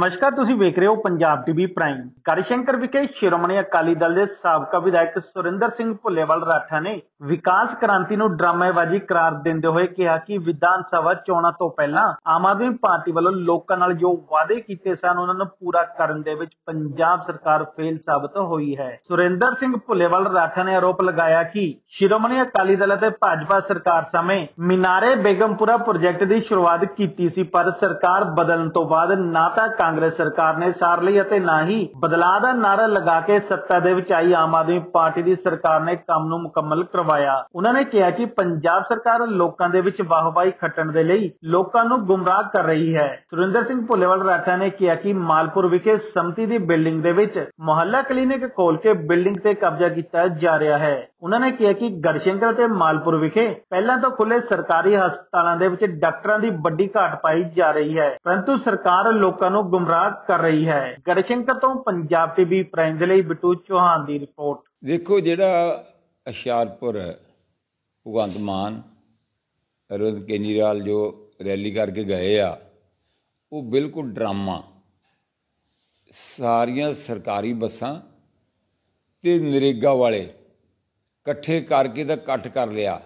ਨਮਸਕਾਰ ਤੁਸੀਂ ਵੇਖ ਰਹੇ ਹੋ ਪੰਜਾਬ ਟੀਵੀ ਪ੍ਰਾਈਮ ਕਰਿਸ਼ੰਕਰ ਵਿਕੇ ਸ਼ਿਰੋਮਣੀ ਅਕਾਲੀ ਦਲ ਦੇ ਸਾਬਕਾ ਵਿਧਾਇਕ ਸੁਰਿੰਦਰ ਸਿੰਘ ਭੁੱਲੇਵਾਲ ਰਾਠਾ ਨੇ ਵਿਕਾਸ ਕ੍ਰਾਂਤੀ ਨੂੰ ਡਰਾਮੇਬਾਜ਼ੀ ਕਰਾਰ ਦਿੰਦੇ ਹੋਏ ਕਿਹਾ ਕਿ ਵਿਧਾਨ ਸਭਾ ਚੋਣਾਂ ਤੋਂ ਪਹਿਲਾਂ ਆਮ ਆਦਮੀ ਪਾਰਟੀ ਵੱਲੋਂ ਲੋਕਾਂ ਨਾਲ ਜੋ ਵਾਅਦੇ ਕੀਤੇ ਸਨ ਉਹਨਾਂ ਨੂੰ ਪੂਰਾ ਕਰਨ ਦੇ ਵਿੱਚ ਪੰਜਾਬ ਸਰਕਾਰ ਫੇਲ ਸਾਬਤ ਹੋਈ ਹੈ ਸੁਰਿੰਦਰ ਸਿੰਘ ਭੁੱਲੇਵਾਲ ਰਾਠਾ ਨੇ ਆਰੋਪ ਲਗਾਇਆ ਕਿ ਸ਼ਿਰੋਮਣੀ ਅਕਾਲੀ ਦਲ ਅਤੇ ਭਾਜਪਾ ਸਰਕਾਰ ਸਮੇਂ ਮਿਨਾਰੇ ਬੇਗਮਪੁਰਾ ਪ੍ਰੋਜੈਕਟ ਦੀ ਸ਼ੁਰੂਆਤ ਕੀਤੀ ਸੀ ਪਰ ਸਰਕਾਰ ਬਦਲਣ ਤੋਂ ਬਾਅਦ ਨਾ ਤਾਂ ਕਾਂਗਰਸ ਸਰਕਾਰ ਨੇ ਸਾਰ ਲਈ ਅਤੇ ਨਾ ਹੀ ਬਦਲਾਅ ਦਾ ਨਾਰਾ ਲਗਾ ਕੇ ਸੱਤਾ ਦੇ ਵਿੱਚ ਆਈ ਆਮ ਆਦਮੀ ਪਾਰਟੀ ਦੀ ਸਰਕਾਰ ਨੇ ਕੰਮ ਨੂੰ ਮੁਕੰਮਲ ਕਰਵਾਇਆ ਉਹਨਾਂ ਨੇ ਕਿਹਾ ਕਿ ਪੰਜਾਬ ਸਰਕਾਰ ਲੋਕਾਂ ਦੇ ਵਿੱਚ ਵਾਹਵਾਹੀ ਖੱਟਣ ਦੇ ਲਈ ਲੋਕਾਂ ਨੂੰ ਗੁੰਮਰਾਹ ਕਰ ਰਹੀ ਹੈ ਸੁਰਿੰਦਰ ਸਿੰਘ ਭੁੱਲੇਵਾਲ ਰਾਠਾ ਨੇ ਕਿਹਾ ਕਿ ਮਾਲਪੁਰ ਵਿਖੇ ਸਮਤੀ ਦੀ ਬਿਲਡਿੰਗ ਦੇ ਵਿੱਚ ਮੁਹੱਲਾ ਕਲੀਨਿਕ ਖੋਲ ਕੇ ਬਿਲਡਿੰਗ ਤੇ ਕਬਜ਼ਾ ਕੀਤਾ ਜਾ ਰਿਹਾ ਹੈ ਉਹਨਾਂ ਨੇ ਕਿਹਾ ਕਿ ਗੜਸ਼ੰਕਰ ਤੇ ਮਾਲਪੁਰ ਵਿਖੇ ਪਹਿਲਾਂ ਤੋਂ ਖੁੱਲੇ ਸਰਕਾਰੀ ਹਸਪਤਾਲਾਂ ਦੇ ਵਿੱਚ ਡਾਕਟਰਾਂ ਦੀ ਵੱਡੀ ਘਾਟ ਪਾਈ ਜਾ ਰਹੀ ਹੈ ਪਰੰਤੂ ਸਰਕਾਰ ਲੋਕਾਂ ਨੂੰ ਗੁੰਮਰਾਹ ਕਰ ਰਹੀ ਹੈ ਗੜਸ਼ੰਕਰ ਤੋਂ ਪੰਜਾਬ ਟੀਵੀ ਪ੍ਰਾਈਮ ਦੇ ਲਈ ਬਿੱਟੂ ਚੋਹਾਨ ਦੀ ਰਿਪੋਰਟ ਦੇਖੋ ਜਿਹੜਾ ਅਸ਼ਾਰਪੁਰ ਭਗਵੰਤ ਮਾਨ ਅਰਵਿੰਦ ਕੇਜਰੀਵਾਲ ਜੋ ਰੈਲੀ ਕਰਕੇ ਗਏ ਆ ਉਹ ਬਿਲਕੁਲ ਡਰਾਮਾ ਸਾਰੀਆਂ ਸਰਕਾਰੀ ਬੱਸਾਂ ਤੇ ਨਰੇਗਾ ਵਾਲੇ ਇਕੱਠੇ ਕਰਕੇ ਤਾਂ ਕੱਟ ਕਰ ਲਿਆ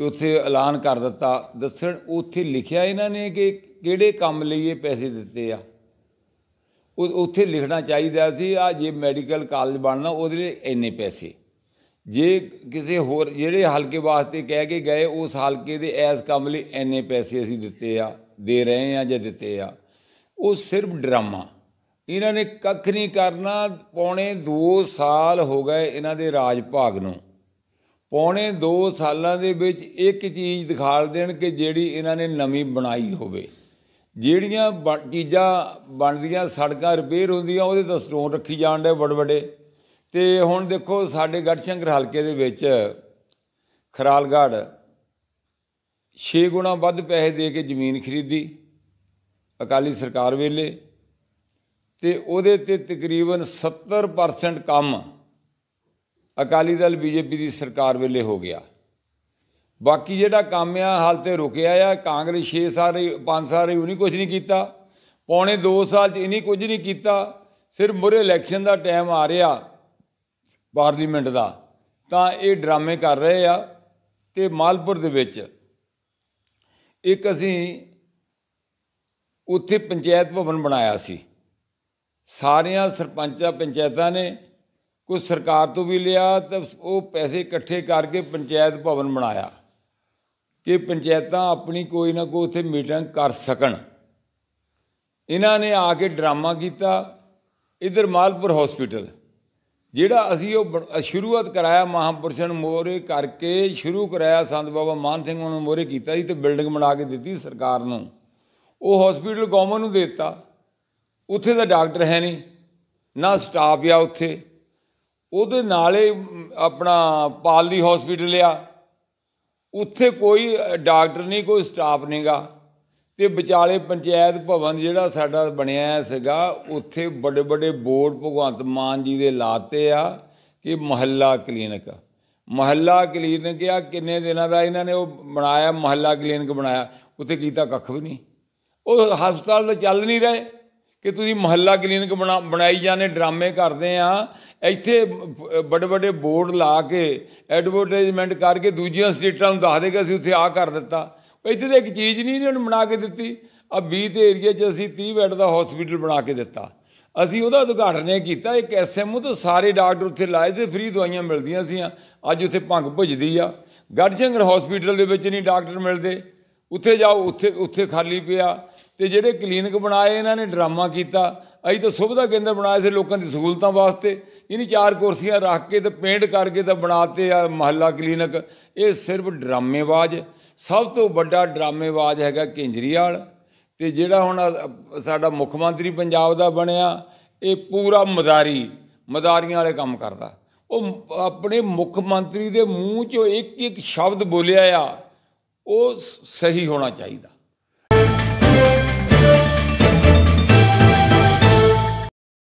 ਤੇ ਉੱਥੇ ਐਲਾਨ ਕਰ ਦਿੱਤਾ ਦੱਸਣ ਉੱਥੇ ਲਿਖਿਆ ਇਹਨਾਂ ਨੇ ਕਿ ਕਿਹੜੇ ਕੰਮ ਲਈ ਇਹ ਪੈਸੇ ਦਿੱਤੇ ਆ ਉਹ ਉੱਥੇ ਲਿਖਣਾ ਚਾਹੀਦਾ ਸੀ ਆ ਜੇ ਮੈਡੀਕਲ ਕਾਲਜ ਬਣਨਾ ਉਹਦੇ ਲਈ ਇੰਨੇ ਪੈਸੇ ਜੇ ਕਿਸੇ ਹੋਰ ਜਿਹੜੇ ਹਲਕੇ ਵਾਸਤੇ ਕਹਿ ਕੇ ਗਏ ਉਸ ਹਲਕੇ ਦੇ ਐਸ ਕੰਮ ਲਈ ਇੰਨੇ ਪੈਸੇ ਅਸੀਂ ਦਿੱਤੇ ਆ ਦੇ ਰਹੇ ਆ ਜਾਂ ਦਿੱਤੇ ਆ ਉਹ ਸਿਰਫ ਡਰਾਮਾ ਇਹਨਾਂ ਨੇ ਕੱਖ ਨਹੀਂ ਕਰਨਾ ਪੌਣੇ 2 ਸਾਲ ਹੋ ਗਏ ਇਹਨਾਂ ਦੇ ਰਾਜ ਭਾਗ ਨੂੰ ਪੌਣੇ 2 ਸਾਲਾਂ ਦੇ ਵਿੱਚ ਇੱਕ ਚੀਜ਼ ਦਿਖਾ ਦੇਣ ਕਿ ਜਿਹੜੀ ਇਹਨਾਂ ਨੇ ਨਵੀਂ ਬਣਾਈ ਹੋਵੇ ਜਿਹੜੀਆਂ ਚੀਜ਼ਾਂ ਬਣਦੀਆਂ ਸੜਕਾਂ ਰਿਪੇਅਰ ਹੁੰਦੀਆਂ ਉਹਦੇ ਤਾਂ ਸਟੋਨ ਰੱਖੀ ਜਾਣ ਦੇ ਵੱਡੇ ਵੱਡੇ ਤੇ ਹੁਣ ਦੇਖੋ ਸਾਡੇ ਗੜਸ਼ੰਕਰ ਹਲਕੇ ਦੇ ਵਿੱਚ ਖਰਾਲਗੜ 6 ਗੁਣਾ ਵੱਧ ਪੈਸੇ ਦੇ ਕੇ ਜ਼ਮੀਨ ਖਰੀਦੀ ਅਕਾਲੀ ਸਰਕਾਰ ਵੇਲੇ ਤੇ ਉਹਦੇ ਤੇ ਤਕਰੀਬਨ 70% ਕੰਮ ਅਕਾਲੀ ਦਲ ਬੀਜੇਪੀ ਦੀ ਸਰਕਾਰ ਵੇਲੇ ਹੋ ਗਿਆ ਬਾਕੀ ਜਿਹੜਾ ਕੰਮ ਆ ਹਾਲ ਤੇ ਰੁਕਿਆ ਆ ਕਾਂਗਰਸ 6 ਸਾਲ 5 ਸਾਲ ਉਹਨੇ ਕੁਝ ਨਹੀਂ ਕੀਤਾ ਪੌਣੇ 2 ਸਾਲ ਚ ਇਨੀ ਕੁਝ ਨਹੀਂ ਕੀਤਾ ਸਿਰ ਮੁਰੇ ਇਲੈਕਸ਼ਨ ਦਾ ਟਾਈਮ ਆ ਰਿਹਾ ਪਾਰਲੀਮੈਂਟ ਦਾ ਤਾਂ ਇਹ ਡਰਾਮੇ ਕਰ ਰਹੇ ਆ ਤੇ ਮਾਲਪੁਰ ਦੇ ਵਿੱਚ ਇੱਕ ਅਸੀਂ ਉੱਥੇ ਪੰਚਾਇਤ ਭਵਨ ਬਣਾਇਆ ਸੀ ਸਾਰਿਆਂ ਸਰਪੰਚਾਂ ਪੰਚਾਇਤਾਂ ਨੇ ਕੁਝ ਸਰਕਾਰ ਤੋਂ ਵੀ ਲਿਆ ਤਾਂ ਉਹ ਪੈਸੇ ਇਕੱਠੇ ਕਰਕੇ ਪੰਚਾਇਤ ਭਵਨ ਬਣਾਇਆ ਕਿ ਪੰਚਾਇਤਾਂ ਆਪਣੀ ਕੋਈ ਨਾ ਕੋਈ ਉੱਥੇ ਮੀਟਿੰਗ ਕਰ ਸਕਣ ਇਹਨਾਂ ਨੇ ਆ ਕੇ ਡਰਾਮਾ ਕੀਤਾ ਇਧਰ ਮਾਲਪੁਰ ਹਸਪੀਟਲ ਜਿਹੜਾ ਅਸੀਂ ਉਹ ਸ਼ੁਰੂਆਤ ਕਰਾਇਆ ਮਹਾਪੁਰਸ਼ਨ ਮੋਰੇ ਕਰਕੇ ਸ਼ੁਰੂ ਕਰਾਇਆ ਸੰਤ ਬਾਬਾ ਮਾਨ ਸਿੰਘ ਨੂੰ ਮੋਰੇ ਕੀਤਾ ਸੀ ਤੇ ਬਿਲਡਿੰਗ ਬਣਾ ਕੇ ਦਿੱਤੀ ਸਰਕਾਰ ਨੂੰ ਉਹ ਹਸਪੀਟਲ ਗਵਰਨਮੈਂਟ ਨੂੰ ਦਿੱਤਾ ਉੱਥੇ ਦਾ ਡਾਕਟਰ ਹੈ ਨਹੀਂ ਨਾ ਸਟਾਫ ਆ ਉੱਥੇ ਉਹਦੇ ਨਾਲੇ ਆਪਣਾ ਪਾਲਦੀ ਹਸਪੀਟਲ ਆ ਉੱਥੇ ਕੋਈ ਡਾਕਟਰ ਨਹੀਂ ਕੋਈ ਸਟਾਫ ਨਹੀਂਗਾ ਤੇ ਵਿਚਾਲੇ ਪੰਚਾਇਤ ਭਵਨ ਜਿਹੜਾ ਸਾਡਾ ਬਣਿਆ ਸੀਗਾ ਉੱਥੇ ਵੱਡੇ ਵੱਡੇ ਬੋਰਡ ਭਗਵੰਤ ਮਾਨ ਜੀ ਦੇ ਲਾਤੇ ਆ ਕਿ ਮਹੱਲਾ ਕਲੀਨਿਕ ਮਹੱਲਾ ਕਲੀਨਿਕ ਆ ਕਿੰਨੇ ਦਿਨਾਂ ਦਾ ਇਹਨਾਂ ਨੇ ਉਹ ਬਣਾਇਆ ਮਹੱਲਾ ਕਲੀਨਿਕ ਬਣਾਇਆ ਉੱਥੇ ਕੀਤਾ ਕੱਖ ਵੀ ਨਹੀਂ ਉਹ ਹਸਪਤਾਲ ਤਾਂ ਚੱਲ ਨਹੀਂ ਰਹੇ ਕਿ ਤੁਸੀਂ ਮਹੱਲਾ ਕਲੀਨਿਕ ਬਣਾਈ ਜਾਂਦੇ ਡਰਾਮੇ ਕਰਦੇ ਆ ਇੱਥੇ ਵੱਡੇ ਵੱਡੇ ਬੋਰਡ ਲਾ ਕੇ ਐਡਵਰਟਾਈਜ਼ਮੈਂਟ ਕਰਕੇ ਦੂਜੀਆਂ ਸਟੇਟਾਂ ਨੂੰ ਦੱਸ ਕਿ ਅਸੀਂ ਉੱਥੇ ਆ ਕਰ ਦਿੱਤਾ ਇੱਥੇ ਤਾਂ ਇੱਕ ਚੀਜ਼ ਨਹੀਂ ਇਹਨਾਂ ਨੂੰ ਬਣਾ ਕੇ ਦਿੱਤੀ ਆ 20 ਤੇ ਏਰੀਆ 'ਚ ਅਸੀਂ 30 ਬੈੱਡ ਦਾ ਹਸਪੀਟਲ ਬਣਾ ਕੇ ਦਿੱਤਾ ਅਸੀਂ ਉਹਦਾ ਉਦਘਾਟਨ ਕੀਤਾ ਇੱਕ ਐਸਐਮਓ ਤੋਂ ਸਾਰੇ ਡਾਕਟਰ ਉੱਥੇ ਲਾਏ ਤੇ ਫ੍ਰੀ ਦਵਾਈਆਂ ਮਿਲਦੀਆਂ ਸੀਆਂ ਅੱਜ ਉੱਥੇ ਭੰਗ ਭੁੱਜਦੀ ਆ ਗੜਜੰਗਰ ਹਸਪੀਟਲ ਦੇ ਵਿੱਚ ਨਹੀਂ ਡਾਕਟਰ ਮਿਲਦੇ ਉੱਥੇ ਜਾਓ ਉੱਥੇ ਉੱਥੇ ਖਾਲੀ ਪਿਆ ਤੇ ਜਿਹੜੇ ਕਲੀਨਿਕ ਬਣਾਏ ਇਹਨਾਂ ਨੇ ਡਰਾਮਾ ਕੀਤਾ ਅਸੀਂ ਤਾਂ ਸੁਵਿਧਾ ਕੇਂਦਰ ਬਣਾਏ ਸੀ ਲੋਕਾਂ ਦੀ ਸਹੂਲਤਾਂ ਵਾਸਤੇ ਇਹਨੀ ਚਾਰ ਕੁਰਸੀਆਂ ਰੱਖ ਕੇ ਤੇ ਪੇਂਟ ਕਰਕੇ ਤਾਂ ਬਣਾਤੇ ਆ ਮਹੱਲਾ ਕਲੀਨਿਕ ਇਹ ਸਿਰਫ ਡਰਾਮੇਬਾਜ਼ ਸਭ ਤੋਂ ਵੱਡਾ ਡਰਾਮੇਬਾਜ਼ ਹੈਗਾ ਕੇਂਜਰੀਵਾਲ ਤੇ ਜਿਹੜਾ ਹੁਣ ਸਾਡਾ ਮੁੱਖ ਮੰਤਰੀ ਪੰਜਾਬ ਦਾ ਬਣਿਆ ਇਹ ਪੂਰਾ ਮਦਾਰੀ ਮਦਾਰੀਆਂ ਵਾਲੇ ਕੰਮ ਕਰਦਾ ਉਹ ਆਪਣੇ ਮੁੱਖ ਮੰਤਰੀ ਦੇ ਮੂੰਹ 'ਚੋਂ ਇੱਕ ਇੱਕ ਸ਼ਬਦ ਬੋਲਿਆ ਆ ਉਹ ਸਹੀ ਹੋਣਾ ਚਾਹੀਦਾ